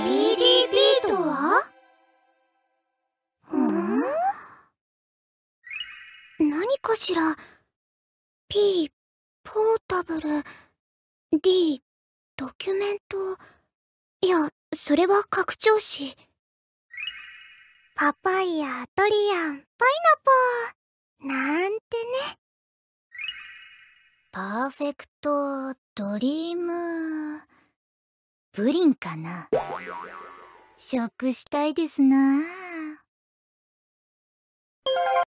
EDP とはん何かしら P ポータブル D ドキュメントいやそれは拡張子パパイヤドリアンパイナポーなんてねパーフェクトドリームプリンかな食したいですなあ